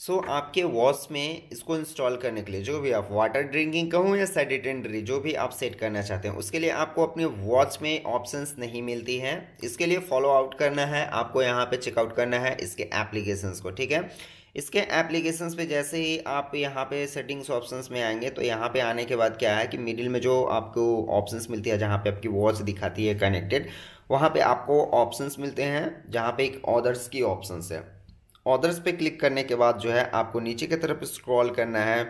सो so, आपके wash में इसको इंस्टॉल करने के लिए जो भी आप वाटर ड्रिंकिंग कहूँ या सेडिटेंडरी जो भी आप सेट करना चाहते हैं उसके लिए आपको अपने वॉच में ऑप्शंस नहीं मिलती हैं इसके लिए फॉलो आउट करना है आपको यहाँ पे चेकआउट करना है इसके एप्लीकेशंस को ठीक है इसके एप्लीकेशंस पे जैसे ही आप यहाँ पे सेटिंग्स ऑप्शंस में आएंगे तो यहाँ पे आने के बाद क्या है कि मिडिल में जो आपको ऑप्शंस मिलती है जहाँ पे आपकी वॉच दिखाती है कनेक्टेड वहाँ पे आपको ऑप्शंस मिलते हैं जहाँ पे एक ऑर्डर्स की ऑप्शंस है ऑर्डर्स पे क्लिक करने के बाद जो है आपको नीचे की तरफ स्क्रॉल करना है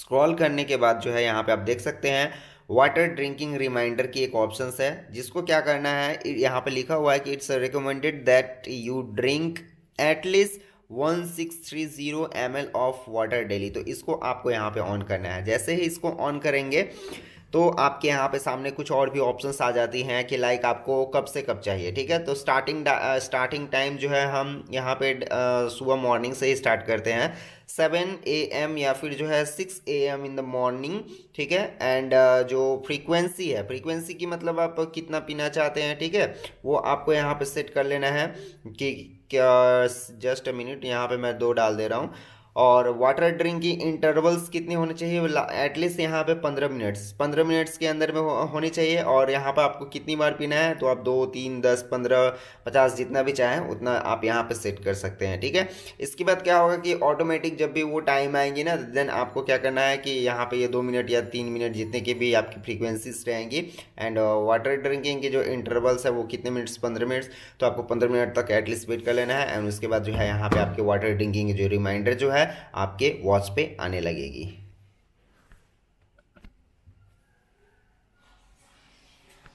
स्क्रॉल करने के बाद जो है यहाँ पे आप देख सकते हैं वाटर ड्रिंकिंग रिमाइंडर की एक ऑप्शन है जिसको क्या करना है यहाँ पे लिखा हुआ है कि it's recommended that you drink at least one six three zero M L of water daily तो इसको आपको यहाँ पे ऑन करना है जैसे ही इसको ऑन करेंगे तो आपके यहाँ पे सामने कुछ और भी ऑप्शंस आ जाती हैं कि लाइक आपको कब से कब चाहिए ठीक है तो स्टार्टिंग स्टार्टिंग टाइम जो है हम यहाँ पे सुबह मॉर्निंग से ही स्टार्ट करते हैं सेवन ए एम या फिर जो है six A M in the morning ठीक है एंड जो फ्रीक्वेंसी है फ्रीक्वेंसी की मतलब आप कितना पीना चाहते हैं ठीक है वो आपको यहाँ पे सेट कर लेना है कि जस्ट अ मिनट यहाँ पे मैं दो डाल दे रहा हूँ और वाटर ड्रिंक की इंटरवल्स कितनी होने चाहिए एटलीस्ट यहाँ पे पंद्रह मिनट्स पंद्रह मिनट्स के अंदर में हो, होनी चाहिए और यहाँ पे आपको कितनी बार पीना है तो आप दो तीन दस पंद्रह पचास जितना भी चाहें उतना आप यहाँ पे सेट कर सकते हैं ठीक है इसके बाद क्या होगा कि ऑटोमेटिक जब भी वो टाइम आएंगी ना देन आपको क्या करना है कि यहाँ पर ये दो मिनट या तीन मिनट जितने की भी आपकी फ्रिक्वेंसीज रहेंगी एंड वाटर ड्रिंकिंग के जो इंटरवल्स है वो कितने मिनट्स पंद्रह मिनट्स तो आपको पंद्रह मिनट तक एटलीस्ट वेट कर लेना है एंड उसके बाद जो है यहाँ पर आपके वाटर ड्रिंकिंग जो रिमाइंडर जो है आपके वॉच पे आने लगेगी